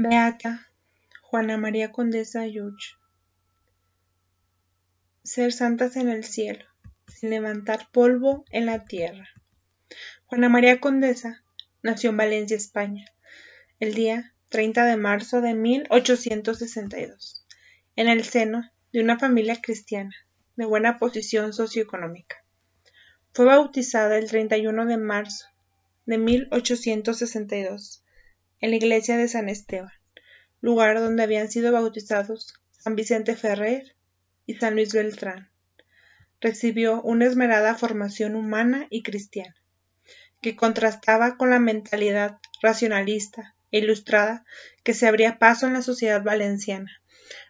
Beata Juana María Condesa Yuch. Ser santas en el cielo, sin levantar polvo en la tierra. Juana María Condesa nació en Valencia, España, el día 30 de marzo de 1862, en el seno de una familia cristiana de buena posición socioeconómica. Fue bautizada el 31 de marzo de 1862 en la iglesia de San Esteban, lugar donde habían sido bautizados San Vicente Ferrer y San Luis Beltrán. Recibió una esmerada formación humana y cristiana, que contrastaba con la mentalidad racionalista e ilustrada que se abría paso en la sociedad valenciana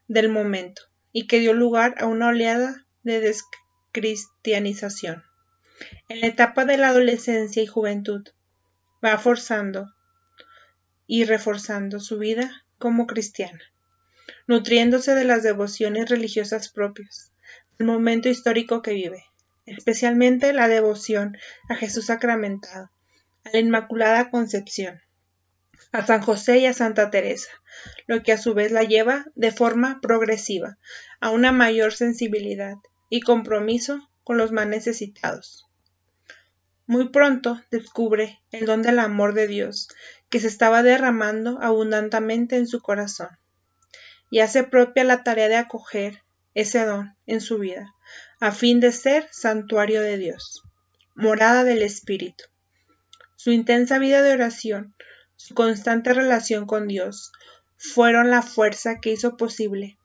del momento y que dio lugar a una oleada de descristianización. En la etapa de la adolescencia y juventud va forzando y reforzando su vida como cristiana, nutriéndose de las devociones religiosas propias del momento histórico que vive, especialmente la devoción a Jesús sacramentado, a la Inmaculada Concepción, a San José y a Santa Teresa, lo que a su vez la lleva de forma progresiva a una mayor sensibilidad y compromiso con los más necesitados. Muy pronto descubre el don del amor de Dios que se estaba derramando abundantemente en su corazón, y hace propia la tarea de acoger ese don en su vida, a fin de ser santuario de Dios, morada del Espíritu. Su intensa vida de oración, su constante relación con Dios, fueron la fuerza que hizo posible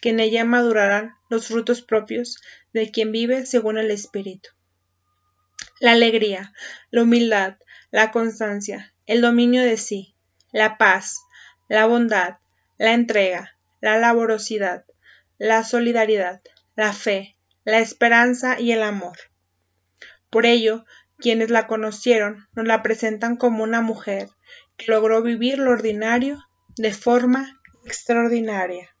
que en ella maduraran los frutos propios de quien vive según el Espíritu. La alegría, la humildad, la constancia, el dominio de sí, la paz, la bondad, la entrega, la laborosidad, la solidaridad, la fe, la esperanza y el amor. Por ello, quienes la conocieron nos la presentan como una mujer que logró vivir lo ordinario de forma extraordinaria.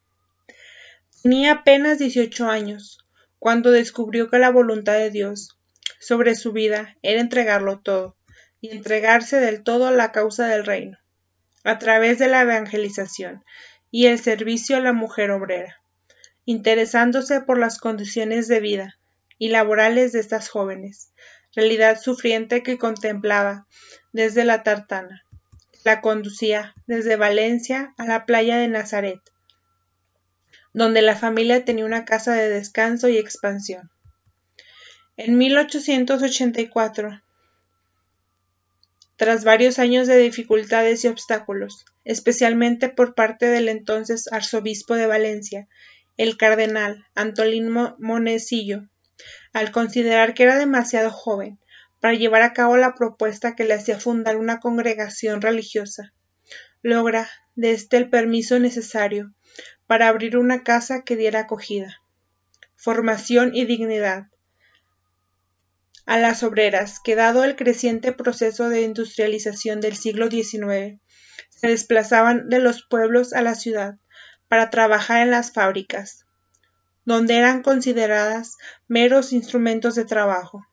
Tenía apenas 18 años cuando descubrió que la voluntad de Dios sobre su vida era entregarlo todo y entregarse del todo a la causa del reino, a través de la evangelización y el servicio a la mujer obrera, interesándose por las condiciones de vida y laborales de estas jóvenes, realidad sufriente que contemplaba desde la tartana. La conducía desde Valencia a la playa de Nazaret, donde la familia tenía una casa de descanso y expansión. En 1884, tras varios años de dificultades y obstáculos, especialmente por parte del entonces arzobispo de Valencia, el cardenal Antolín Monecillo, al considerar que era demasiado joven para llevar a cabo la propuesta que le hacía fundar una congregación religiosa. Logra de este el permiso necesario para abrir una casa que diera acogida, formación y dignidad a las obreras, que dado el creciente proceso de industrialización del siglo XIX, se desplazaban de los pueblos a la ciudad para trabajar en las fábricas, donde eran consideradas meros instrumentos de trabajo.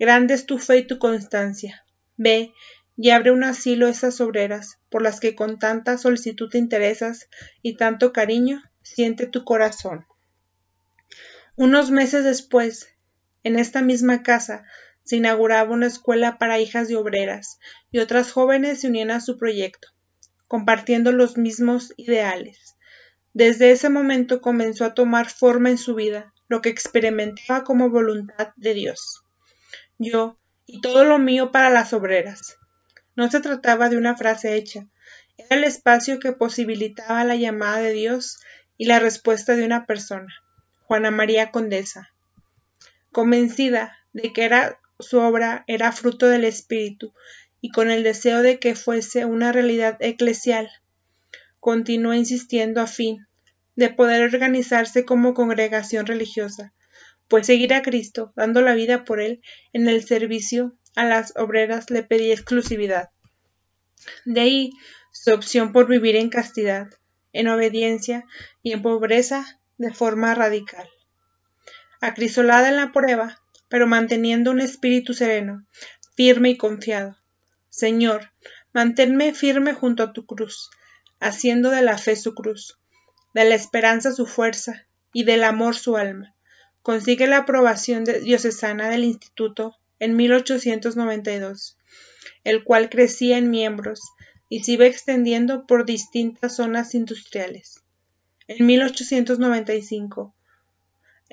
Grande es tu fe y tu constancia. Ve y abre un asilo a esas obreras por las que con tanta solicitud te interesas y tanto cariño siente tu corazón. Unos meses después, en esta misma casa se inauguraba una escuela para hijas de obreras, y otras jóvenes se unían a su proyecto, compartiendo los mismos ideales. Desde ese momento comenzó a tomar forma en su vida lo que experimentaba como voluntad de Dios. Yo, y todo lo mío para las obreras. No se trataba de una frase hecha, era el espacio que posibilitaba la llamada de Dios y la respuesta de una persona. Juana María Condesa convencida de que era su obra era fruto del Espíritu, y con el deseo de que fuese una realidad eclesial. Continuó insistiendo a fin de poder organizarse como congregación religiosa, pues seguir a Cristo, dando la vida por él en el servicio a las obreras le pedía exclusividad. De ahí su opción por vivir en castidad, en obediencia y en pobreza de forma radical acrisolada en la prueba, pero manteniendo un espíritu sereno, firme y confiado. Señor, manténme firme junto a tu cruz, haciendo de la fe su cruz, de la esperanza su fuerza y del amor su alma. Consigue la aprobación de diocesana del Instituto en 1892, el cual crecía en miembros y se iba extendiendo por distintas zonas industriales. En 1895,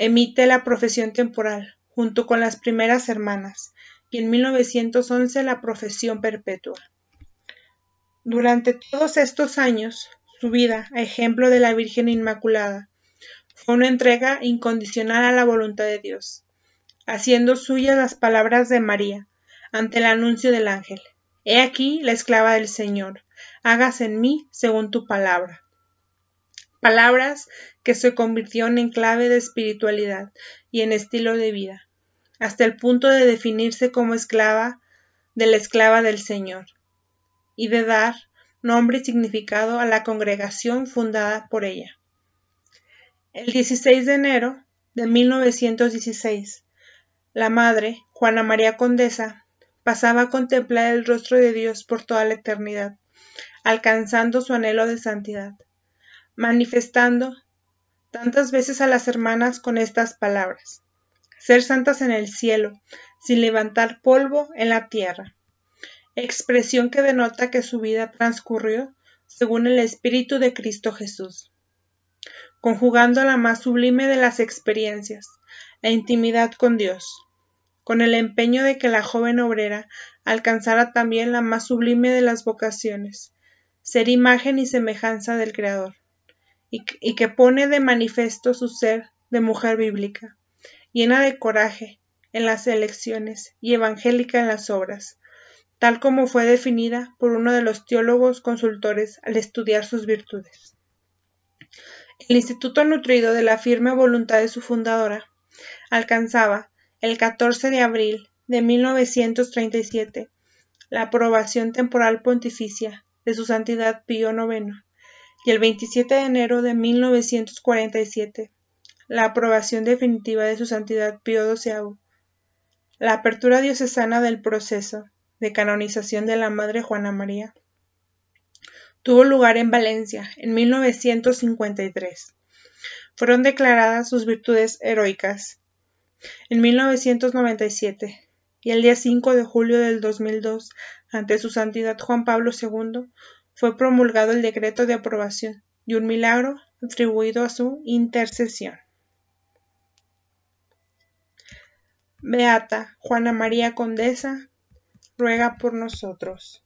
emite La Profesión Temporal, junto con las primeras hermanas, y en 1911 La Profesión Perpetua. Durante todos estos años, su vida, a ejemplo de la Virgen Inmaculada, fue una entrega incondicional a la voluntad de Dios, haciendo suyas las palabras de María ante el anuncio del ángel. He aquí la esclava del Señor, hágase en mí según tu palabra palabras que se convirtieron en clave de espiritualidad y en estilo de vida, hasta el punto de definirse como esclava de la esclava del Señor, y de dar nombre y significado a la congregación fundada por ella. El 16 de enero de 1916, la madre, Juana María Condesa, pasaba a contemplar el rostro de Dios por toda la eternidad, alcanzando su anhelo de santidad manifestando tantas veces a las hermanas con estas palabras ser santas en el cielo, sin levantar polvo en la tierra, expresión que denota que su vida transcurrió según el Espíritu de Cristo Jesús, conjugando la más sublime de las experiencias, la intimidad con Dios, con el empeño de que la joven obrera alcanzara también la más sublime de las vocaciones, ser imagen y semejanza del Creador y, que pone de manifiesto su ser de mujer bíblica, llena de coraje en las elecciones y evangélica en las obras, tal como fue definida por uno de los teólogos consultores al estudiar sus virtudes. El Instituto Nutrido de la firme voluntad de su fundadora alcanzaba el 14 de abril de 1937 la aprobación temporal pontificia de su Santidad Pío IX y el 27 de enero de 1947, la aprobación definitiva de su santidad Pío XII, la apertura diocesana del proceso de canonización de la Madre Juana María, tuvo lugar en Valencia en 1953. Fueron declaradas sus virtudes heroicas en 1997 y el día 5 de julio del 2002, ante su santidad Juan Pablo II, fue promulgado el decreto de aprobación y un milagro atribuido a su intercesión. Beata Juana María Condesa, ruega por nosotros.